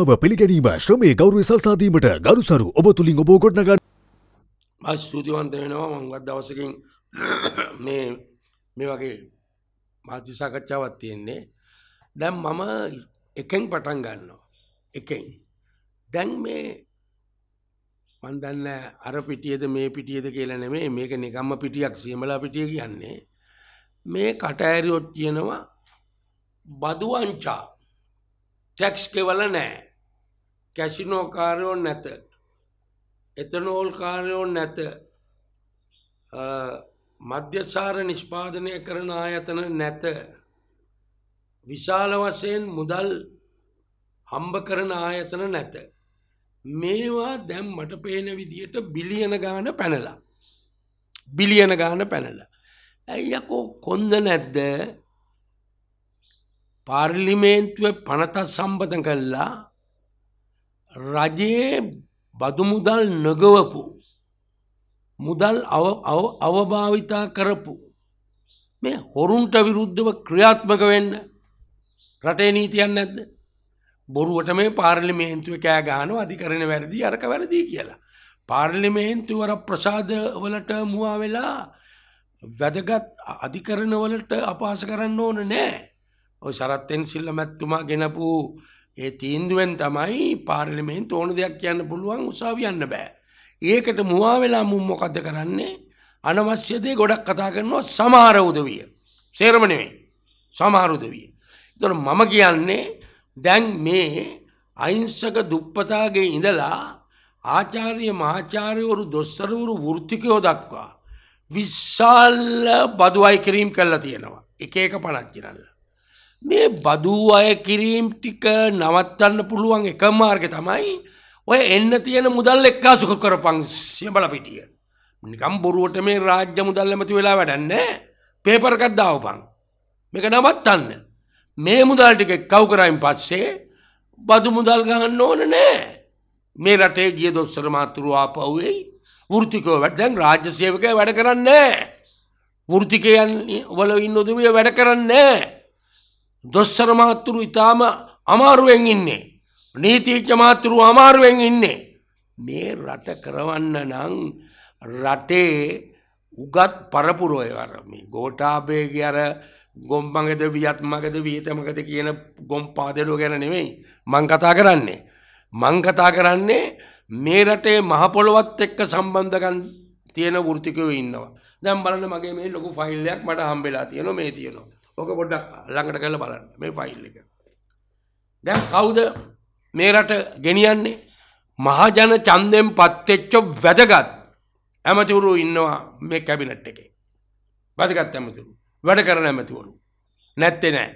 පිළිගැනීම ශ්‍රමය ගෞරව සල්සාදීමට ගරුසරු ඔබ තුළින් ඔබෝ ගොඩ්නගන්න මස් සූතිවන්ත වෙනවා මංවත් දවසකින් මේ මේ වගේ මාධ්‍ය සාකච්ඡාවක් තියෙන්නේ දැන් මම එකෙන් පටන් ගන්නවා එකෙන් දැන් මේ මන් දන්නේ අර පිටියේද මේ පිටියේද කියලා නෙමෙයි මේක නිකම්ම පිටියක් සියමලා පිටිය කියන්නේ මේ කටඇරියොත් කියනවා බදුවංචා ටැක්ස් ගෙවල නෑ කැසිනෝ කාරයෝ නැත එතනෝල් කාරයෝ නැත මධ්‍යසාර නිෂ්පාදනය කරන ආයතන නැත විශාල වශයෙන් මුදල් හම්බ කරන ආයතන නැත මේවා දැම් මට පේන විදියට බිලියන ගාන පැනලා බිලියන ගාන පැනලා ඇයි යකෝ කොන්ද නැද්ද පාර්ලිමේන්තුව පනතත් සම්බධ කල්ලා රජයේ බදුමුදල් නොගවපු මුදල් අවභාවිතා කරපු මේ හොරුන්ට විරුද්ධව ක්‍රියාත්මක වෙන්න රටේ නීතියන් නැද්ද බොරුවට මේ පාර්ලිමේන්තුව කෑ ගහනව අධිකරණ වැරදි අරක වැරදි කියලා පාර්ලිමේන්තුවර ප්‍රසාද වලට මුවා වෙලා වැදගත් අධිකරණ වලට අපහාස කරන්න ඕන නෑ ඔය සරත්තෙන් සිල්ලමැත්තුමා ගෙනපු ඒ තීන්දුවෙන් තමයි පාර්ලිමේන් තෝන දෙයක් කියන්න පුළුවන් උසාවියන්න බෑ. ඒකට මුවා වෙලා මුම් මොකද කරන්නේ අනවශ්‍යදේ ගොඩක් කතා කරනවා සමහර උදවිය. සේරම නෙමෙයි. සමහර උදවිය. ඒතර මම කියන්නේ දැන් මේ අහිංසක දුප්පතාගේ ඉඳලා ආචාර්ය මහාචාර්යවරු දොස්තරවරු වෘත්තිකයෝ දක්වා විශාල බදුවයි කිරීම් කරලා තියෙනවා. එක එක පණක් ගිනල්ලා. මේ බදූ අය කිරීම් ටික නවත්තන්න පුළුවන් එක මාර්ග තමයි ඔය එන්න තියෙන මුදල් එක්කාසුක කරපං සියබල පිටිය. නිකම් බොරුවට මේ රාජ්‍ය මුදල් ඇමති වෙලා වැඩන්නේ පේපරකත් දාවපං. මේක නවත්තන්න. මේ මුදල් ටික එක්කව් කරයින් පස්සේ බදු මුදල් ගහන්න ඕන නෑ. මේ රටේ ගිය දොස්සර මාතුරු ආපව්වෙයි වෘතිකෝ වැඩැන් රාජ්‍ය සේවකය වැඩ කරන්නේ. වෘතිකයන් වල ඉන්න උදවිය වැඩ කරන්නේ. දොස්සර මාතෘ ඉතාම අමාරුවෙන් ඉන්නේ. නීතිීච්ච මාතෘ අමාරුවෙන් ඉන්නේ. මේ රට කරවන්න නං රටේ උගත් පරපුරෝයවර මේ ගෝටාබේගේ අර ගොම්බගද වියත් මගද වියතමකද කියන ගොම් පාදලෝ ගැන නෙවෙයි මං කතා කරන්නේ. මං කතා කරන්නේ මේ රටේ මහපොළොවත් එක්ක සම්බන්ධකන් තියෙන වෘතිකව ඉන්නවා. දැම් බලන්න මගේ මේ ලොකු ෆයිල්ලයක් මට හම්බෙලා තියෙන මේ තියෙනවා. ඕක පොඩ්ඩක් ළඟට කරලා බලන්න මේ ෆයිල් එක. දැන් කවුද මේ රට ගෙනියන්නේ? මහජන ඡන්දයෙන් පත්වෙච්ච වැදගත් ඇමතිවරු ඉන්නවා මේ කැබිනට් එකේ. වැදගත් ඇමතිවරු. වැඩ කරන ඇමතිවරු. නැත්තේ නෑ.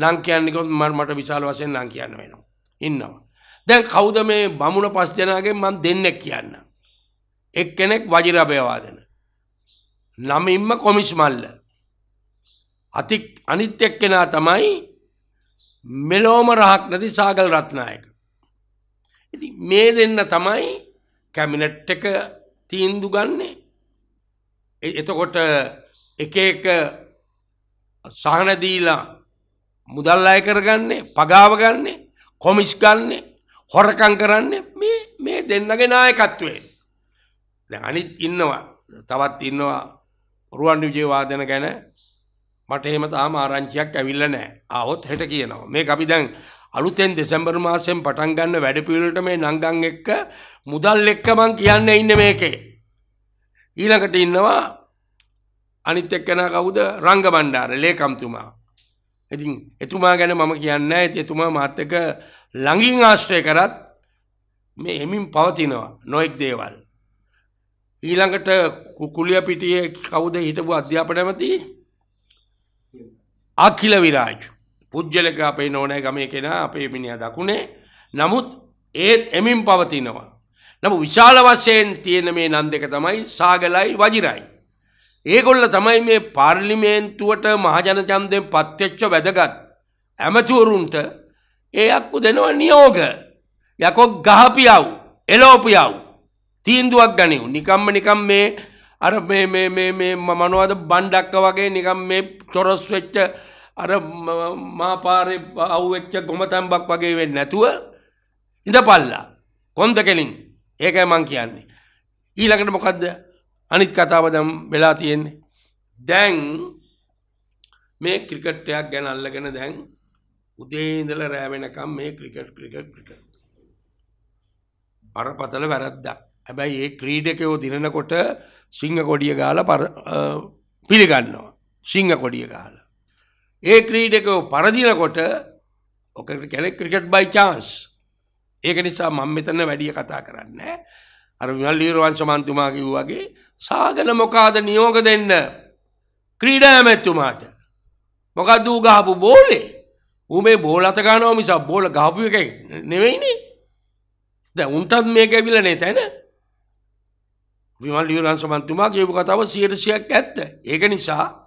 නම් කියන්නේ කොහොමද මට විශාල වශයෙන් නම් කියන්න වෙනවා. ඉන්නවා. දැන් කවුද මේ බමුණ පස් දෙනාගෙන් මම දෙන්නෙක් කියන්න. එක්කෙනෙක් වජිරාභය වාදන. නමින්ම කොමිස් මල්ල. අති අනිත් එක්කෙනා තමයි මෙලෝම රහක් නැති සාගල් රත්නායක. ඉතින් මේ දෙන්න තමයි කැබිනට් එක තීන්දු ගන්නේ. එතකොට එක එක සහන දීලා මුදල් අය කරගන්නේ, පගාව ගන්නෙ, කොමිස් ගන්නෙ, හොරකම් කරන්නේ මේ මේ දෙන්නගේ නායකත්වයෙන්. දැන් අනිත් ඉන්නවා තවත් ඉන්නවා රුවන් විජේ වාදන ගැන මට එහෙම තාම ආරංචියක් ඇවිල්ලා නැහැ. ආවොත් හෙට කියනවා. මේක අපි දැන් අලුතෙන් දෙසැම්බර් මාසයෙන් පටන් ගන්න වැඩපිළිවෙලට මේ නංගන් එක්ක මුදල් එක්ක මං කියන්නේ ඉන්නේ මේකේ. ඊළඟට ඉන්නවා අනිත් එක්කෙනා කවුද? රංගබණ්ඩාර ලේකම්තුමා. ඉතින් එතුමා ගැන මම කියන්නේ නැහැ. ඉතින් එතුමා මාත් එක්ක ළඟින් ආශ්‍රය කරත් මේ හිමින් පවතිනවා නොඑක් දේවල්. ඊළඟට කුකුලිය පිටියේ කවුද හිටපු අධ්‍යාපන ඇමති අකිල විරාජ් පුද්ජලක අපේ නොනෑ ගමේ කෙනා අපේ මිනිිය දකුණේ නමුත් ඒත් එමින් පවතිනවා. නමු විශාල වශයෙන් තියෙන මේ නන් දෙක තමයි සාගලයි වජිරයි. ඒගොල්ල තමයි මේ පාර්ලිමේන්තුවට මහජනචන්දයෙන් පත්්‍යච්ච වැදගත් ඇමතිවරුන්ට ඒ අක්කු දෙනව නියෝග යකො ගහපියව් එලෝපියව් තීන්දුවක් ගනිව් නිකම්ම නිකම් මේ අර මනවාද බණ්ඩක්ක වගේ නිකම් මේ චොරොස් වෙච්ච අර මා පාරේ අවුවෙච්ච ගොම තැම්බක් වගේ වෙන්න නැතුව ඉඳපල්ලා කොන්ද කෙලින් ඒකයි මං කියන්නේ ඊළඟට මොකක්ද අනිත් කතාව දැම් වෙලා තියෙන්නේ දැන් මේ ක්‍රිකට්ටයක් ගැන අල්ලගෙන දැන් උදේ ඉඳලා රෑ වෙනකම් මේ ක්‍රිකට් ක්‍රිකට් ක්‍රිකට් බරපතල වැරද්දක් හැබැයි ඒ ක්‍රීඩකයෝ දිනනකොට සිංහ කොඩිය ගාලා පිළිගන්නවා සිංහ කොඩිය ගාලා ඒ ක්‍රීඩකෝ පරදිනකොට ඔක කෙනෙක් ක්‍රිකට් බයි චාන්ස් ඒක නිසා මම මෙතන වැඩිය කතා කරන්න අර විමල්ලීරවන් සමන්තුමා කිව්වාගේ සාගන මොකාද නියෝග දෙන්න ක්‍රීඩාමැත්තුමාට මොකක්ද ඌ ගහපු බෝලේ ඌ මේ බෝල අත ගන්නවා මිස බෝල ගහපු එක නෙවෙයිනේ දැන් උන්ටත් මේක ඇවිල්ලා නේ තැන විමල්ලීරවන් සමන්තුමා කියපු කතාව 100ක් ඇත්ත ඒක නිසා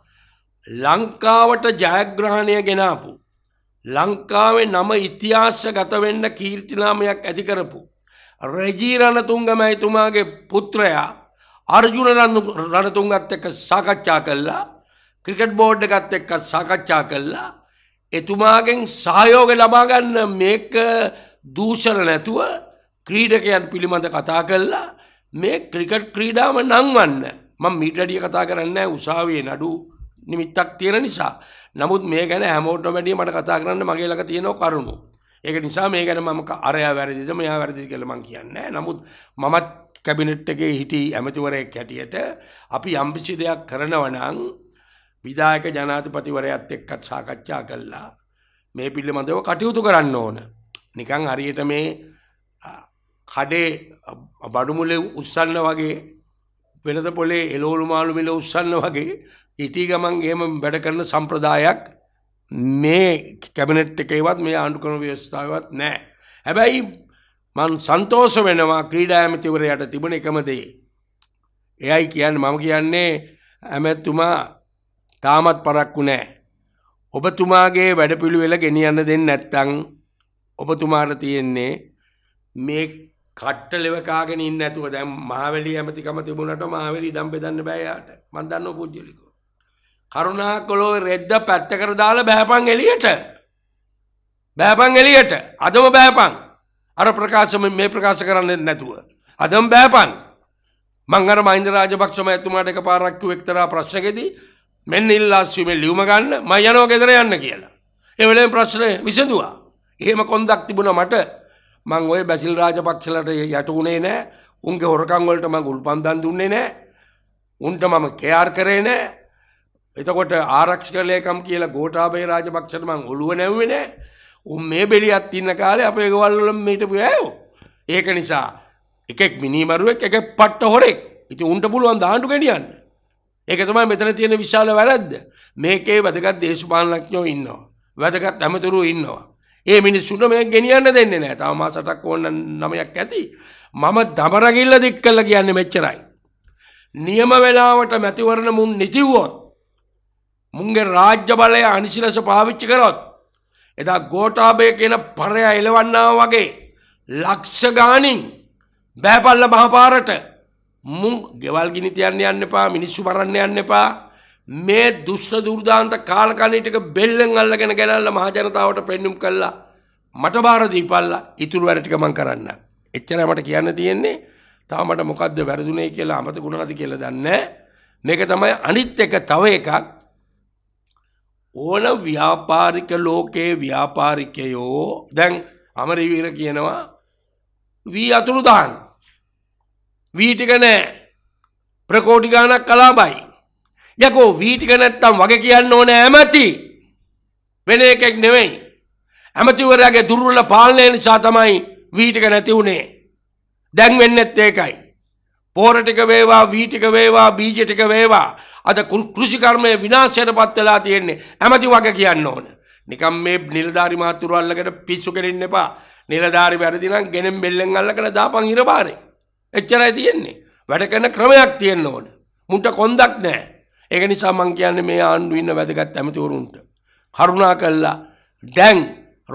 ලංකාවට ජයග්‍රහණය ගෙනාපු ලංකාවේ නම ඉතිහාස ගතවෙන්න කීර්තිනාමයක් ඇති කරපු රජී රණතුංග මැතිතුමාගේ පුත්‍රයා අර්ජුන රණතුංගත් එක්ක සාකච්ඡා කළා ක්‍රිකට් බෝඩ් එකත් එක්ක සාකච්ඡා කළා එතුමාගෙන් සහයෝග ලබා ගන්න මේක දූෂණ නැතුව ක්‍රීඩකයන් පිළිබඳ කතා කළා මේ ක්‍රිකට් ක්‍රීඩාව නංවන්න මම මීට වැඩිය කතා කරන්නේ නැහැ උසාවියේ නඩු නිමිත්තක් තියෙන නිසා. නමුත් මේ ගැන හැමෝටම වැඩිය මට කතා කරන්න මගේ ළඟ තියෙන කරුණු. ඒක නිසා මේ ගැන මම අරයා වැරදිද මෙයා වැරදිද කියලා මම කියන්නේ නමුත් මමත් කැබිනට් එකේ හිටි ඇමතිවරයෙක් හැටියට අපි යම්කිසි දෙයක් කරනවා නම් විධායක ජනාධිපතිවරයාත් එක්කත් සාකච්ඡා කළා. මේ පිළිබඳව කටයුතු කරන්න ඕන. නිකන් හරියට මේ කඩේ බඩු මුලේ උස්සන්න වගේ වෙනද පොලේ එළවලු මාළු මිල උස්සන්න වගේ ඉටී ගමන් එහෙම වැඩ කරන සම්ප්‍රදායක් මේ කැබිනට් එකේවත් මේ ආණ්ඩු ක්‍රම ව්‍යවස්ථාවවත් නැහැ. හැබැයි මං සන්තෝෂ වෙනවා ක්‍රීඩා ඇමතිවරයාට තිබුණ එකම දේ. එයයි කියන්නේ මම කියන්නේ ඇමතුමා තාමත් පරක්කු නැහැ. ඔබතුමාගේ වැඩපිළිවෙල ගෙනියන්න දෙන්නේ නැත්නම් ඔබතුමාට තියෙන්නේ මේ කට්ට ලෙවකාගෙන ඉන්න ඇතුව දැම් මහවැලි ඇමතිකම තිබුණට මහවැලි ඩම් බෙදන්න බෑ යාට මන් දන්නව පුද්ගලිකෝ කරුණා කොලෝ රෙද්ද පැත්තකර දාලා බෑපන් එලියට බෑපන් එලියට අදම බෑපන් අර ප්‍රකාශම මේ ප්‍රකාශ කරන්න නැතුව අදම බෑපන් මං අර මහින්ද රාජපක්ෂ මහත්මයාට එකපාරක් කිව් එක්තරා ප්‍රශ්නකෙදී මෙන්න ඉල්ලාස්වීමේ ලියුම ගන්න මම යනවා ගෙදර යන්න කියලා ඒ වෙලාවේ ප්‍රශ්නේ විසඳුවා එහෙම කොන්දක් තිබුණා මට මං ওই බැසිල් රාජපක්ෂලට යට උනේ නැහැ උන්ගේ හොරකම් වලට මං උල්පන්දම් දුන්නේ නැහැ උන්ට මම කෙයාර් කරේ නැහැ එතකොට ආරක්ෂක ලේකම් කියලා ගෝඨාභය රාජපක්ෂට මං ඔළුව නැව්වේ නෑ. උන් මේ බෙලියත් ඉන්න කාලේ අපේ ගෙවල් වල මීටපු ඇයෝ. ඒක නිසා එකෙක් මිනිමරුවෙක් එකෙක් පට්ට හොරෙක්. ඉතින් උන්ට පුළුවන් දාහඬු ගෙනියන්න. ඒක තමයි මෙතන තියෙන විශාල වැරද්ද. මේකේ වැදගත් දේශපාලනඥයෝ ඉන්නවා. වැදගත් ඇමතුරු ඉන්නවා. ඒ මිනිස්සුන්ට මේක ගෙනියන්න දෙන්නේ නෑ. තව මාස 8ක් ඕන 9ක් ඇති. මම දමරගිල්ල දික් කළා කියන්නේ මෙච්චරයි. නියම වෙලාවට මැතිවරණ මුන් නිතිවුවොත් මුන්ගේ රාජ්‍ය බලය අනිසි ලෙස පාවිච්චි කරොත් එදා ගෝටාබය කියන පරයා එලවන්නාව වගේ ලක්ෂ ගානින් බෑපල්ල මහපාරට මුන් ගෙවල් ගිනි තියන්න යන්න එපා මිනිස්සු මරන්න යන්න එපා මේ දුෂ්ට දුර්දාන්ත කාලකණීටක බෙල්ලෙන් අල්ලගෙන ගෙනල්ල මහජනතාවට පෙන්නුම් කළා මට බාර දීපල්ලා ඉතුරු වැඩ ටික මං කරන්න. එච්චරයි මට කියන්න තියෙන්නේ. තාම මට මොකද්ද වැරදුනේ කියලා අමතකුණාද කියලා දන්නේ නැහැ. මේක තමයි අනිත් එක තව එකක්. ඕන ව්‍යාපාරික ලෝකයේ ව්‍යාපාරිකයෝ දැන් අමරවීර කියනවා වී අතුරු දාන් වීටික නෑ ප්‍රකෝටි ගානක් කලාබයි යකෝ වීටික නැත්තම් වගේ කියන්න ඕන ඇමති වෙන එකෙක් නෙවෙයි ඇමතිවරයාගේ දුර්වල පාලනය නිසා තමයි වීටික නැති වුණේ දැන් වෙන්නෙත් ඒකයි පෝර ටික වේවා වී ටික වේවා බීජ ටික වේවා අද කෘෂිකර්මය විනාශයට පත් වෙලා තියෙන්නේ ඇමති වග කියන්න ඕන. නිකම් මේ නිලධාරි මාතුරු අල්ලගෙන පිස්සු කෙරෙන්න එපා. නිලධාරි වැරදි නම් ගෙනෙන් බෙල්ලෙන් අල්ලගෙන දාපන් ඉරපාරේ. එච්චරයි තියෙන්නේ. වැඩ කරන ක්‍රමයක් තියෙන්න ඕන. මුන්ට කොන්දක් නැහැ. ඒක නිසා මං කියන්නේ මේ ආණ්ඩුවේ ඉන්න වැදගත් ඇමතිවරුන්ට කරුණා කළා දැන්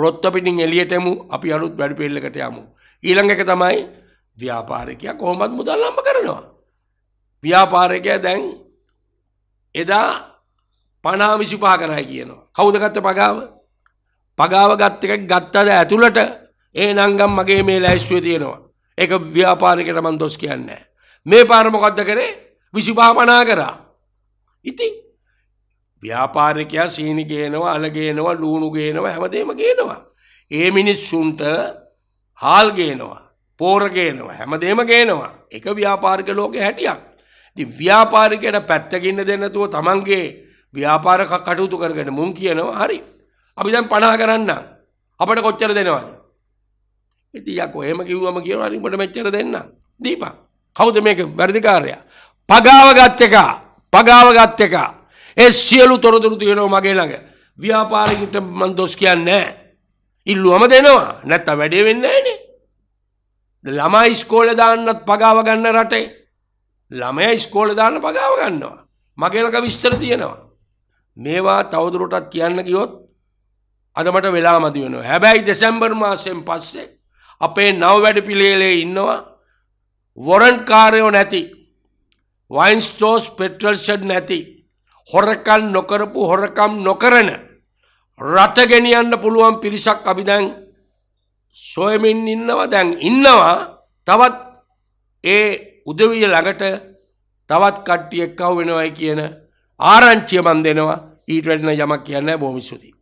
රොත්ත පිටින් එළියට එමු අපි අලුත් වැඩ පිළිලකට යමු. ඊළඟ එක තමයි ව්‍යාපාරිකයා කොහොමත් මුදල් ලම්බ කරනවා. ව්‍යාපාරිකයා දැන් එදා පනාමිසි පහ කරයි කියනවා. කවුද ගත්ත පගාව? පගාව ගත්ත එකක් ගත්තද ඇතුළට ඒ නංගම් මගේ මේ ලැයිස්තුවේ තියෙනවා. ඒක ව්‍යාපාරිකට මන් දොස් කියන්නේ මේ පාර මොකද්ද කරේ? 25 පනා කරා. ඉතින් ව්‍යාපාරිකයා සීනි ගේනවා, අල ගේනවා, ලුණු ගේනවා, හැමදේම ගේනවා. ඒ මිනිස්සුන්ට හාල් ගේනවා, පෝර ගේනවා, හැමදේම ගේනවා. ඒක ව්‍යාපාරික ලෝකේ හැටියක්. ති ව්‍යාපාරිකයට පැත්තකින්න දෙන්නතුව තමන්ගේ ව්‍යාපාර කටයුතු කරගෙන මුන් කියනවා හරි අපි දැන් පනා කරන්න අපට කොච්චර දෙනවාද ඉති යකෝ එහෙම කිව්වම කියනවා හරි උඹට මෙච්චර දෙන්න දීපා කවුද මේක වැඩිකාරයා පගාව ගත් එක පගාව ගත් එක ඒ සියලු තොරතුරු තියෙනවා මගේ ළඟ ව්‍යාපාරිකට මන් දොස් කියන්නේ ඉල්ලුවම දෙනවා නැත්තම් වැඩේ වෙන්නේ නැහනේ ළමයි ඉස්කෝලේ දාන්නත් පගාව ගන්න රටේ ළමය ස්කෝල දාන්න පගාව ගන්නවා. මගේලක විශ්චර තියෙනවා. මේවා තවදුරටත් කියන්න ගියොත් අදමට වෙලා මති වෙනවා. හැබැයි දෙසැම්බර් මාසයෙන් පස්සේ අපේ නව වැඩ පිළියෙලේ ඉන්නවා වොරන්ට් කාර්යෝ නැති වයින් ස්ටෝස් පෙට්‍රල් ෂෙඩ් නැති හොරකම් නොකරපු හොරකම් නොකරන රට ගෙනියන්න පුළුවන් පිරිසක් අපි දැන් සොයමින් ඉන්නවා දැන් ඉන්නවා තවත් ඒ උදවිය ළඟට තවත් කට්ටියෙක් කව් වෙනවයි කියන ආරංචිය මන් දෙනවා ඊට වැඩින යමක් කියන්නේ බොහොම ස්තුතියි